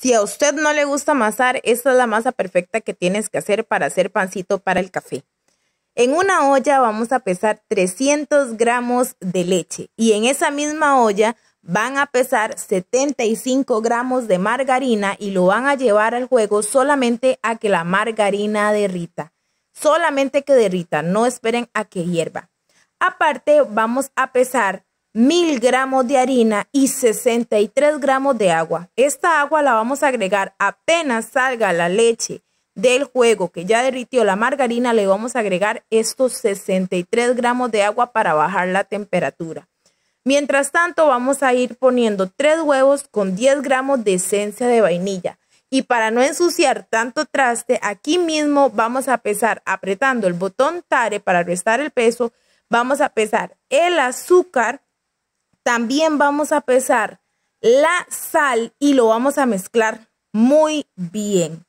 Si a usted no le gusta amasar, esta es la masa perfecta que tienes que hacer para hacer pancito para el café. En una olla vamos a pesar 300 gramos de leche y en esa misma olla van a pesar 75 gramos de margarina y lo van a llevar al juego solamente a que la margarina derrita. Solamente que derrita, no esperen a que hierva. Aparte vamos a pesar 1000 gramos de harina y 63 gramos de agua. Esta agua la vamos a agregar apenas salga la leche del juego que ya derritió la margarina, le vamos a agregar estos 63 gramos de agua para bajar la temperatura. Mientras tanto, vamos a ir poniendo 3 huevos con 10 gramos de esencia de vainilla. Y para no ensuciar tanto traste, aquí mismo vamos a pesar apretando el botón Tare para restar el peso. Vamos a pesar el azúcar también vamos a pesar la sal y lo vamos a mezclar muy bien.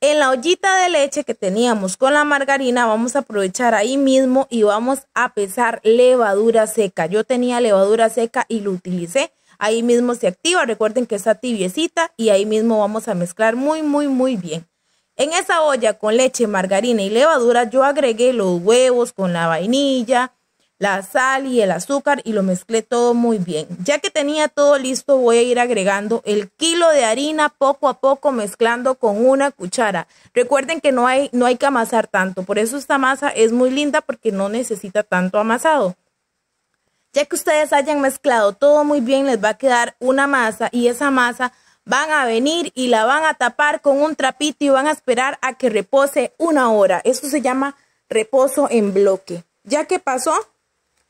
En la ollita de leche que teníamos con la margarina vamos a aprovechar ahí mismo y vamos a pesar levadura seca. Yo tenía levadura seca y lo utilicé. Ahí mismo se activa, recuerden que está tibiecita y ahí mismo vamos a mezclar muy, muy, muy bien. En esa olla con leche, margarina y levadura yo agregué los huevos con la vainilla, la sal y el azúcar y lo mezclé todo muy bien. Ya que tenía todo listo, voy a ir agregando el kilo de harina poco a poco mezclando con una cuchara. Recuerden que no hay, no hay que amasar tanto, por eso esta masa es muy linda porque no necesita tanto amasado. Ya que ustedes hayan mezclado todo muy bien, les va a quedar una masa y esa masa van a venir y la van a tapar con un trapito y van a esperar a que repose una hora. Eso se llama reposo en bloque. Ya que pasó,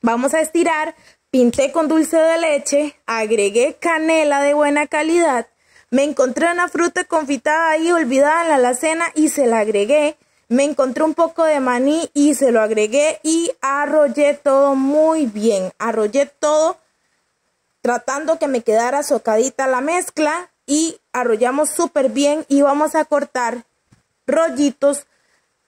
Vamos a estirar, pinté con dulce de leche, agregué canela de buena calidad, me encontré una fruta confitada ahí olvidada en la alacena y se la agregué. Me encontré un poco de maní y se lo agregué y arrollé todo muy bien. Arrollé todo tratando que me quedara socadita la mezcla y arrollamos súper bien y vamos a cortar rollitos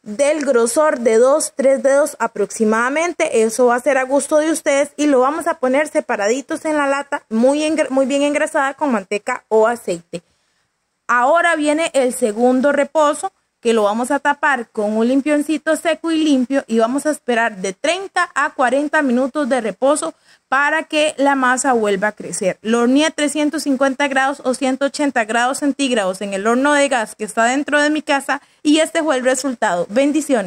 del grosor de 2, 3 dedos aproximadamente. Eso va a ser a gusto de ustedes y lo vamos a poner separaditos en la lata, muy, muy bien engrasada con manteca o aceite. Ahora viene el segundo reposo que lo vamos a tapar con un limpioncito seco y limpio y vamos a esperar de 30 a 40 minutos de reposo para que la masa vuelva a crecer. Lo horneé a 350 grados o 180 grados centígrados en el horno de gas que está dentro de mi casa y este fue el resultado. Bendiciones.